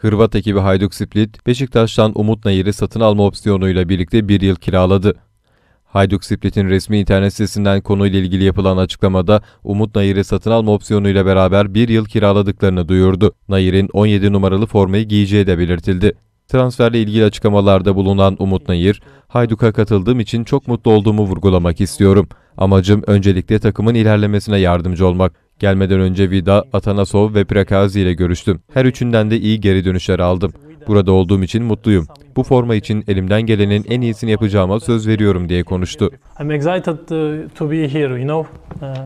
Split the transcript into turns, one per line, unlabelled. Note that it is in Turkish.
Hırvat ekibi Hajduk Split, Beşiktaş'tan Umut Nayır'ı satın alma opsiyonuyla birlikte bir yıl kiraladı. Hajduk Split'in resmi internet sitesinden konuyla ilgili yapılan açıklamada Umut Nayır'ı satın alma opsiyonuyla beraber bir yıl kiraladıklarını duyurdu. Nayır'in 17 numaralı formayı giyeceği de belirtildi. Transferle ilgili açıklamalarda bulunan Umut Nayır, Hayduk'a katıldığım için çok mutlu olduğumu vurgulamak istiyorum. Amacım öncelikle takımın ilerlemesine yardımcı olmak. Gelmeden önce Vida, Atanasov ve Prakazi ile görüştüm. Her üçünden de iyi geri dönüşler aldım. Burada olduğum için mutluyum. Bu forma için elimden gelenin en iyisini yapacağıma söz veriyorum diye konuştu.
I'm excited to be here, you know. Uh,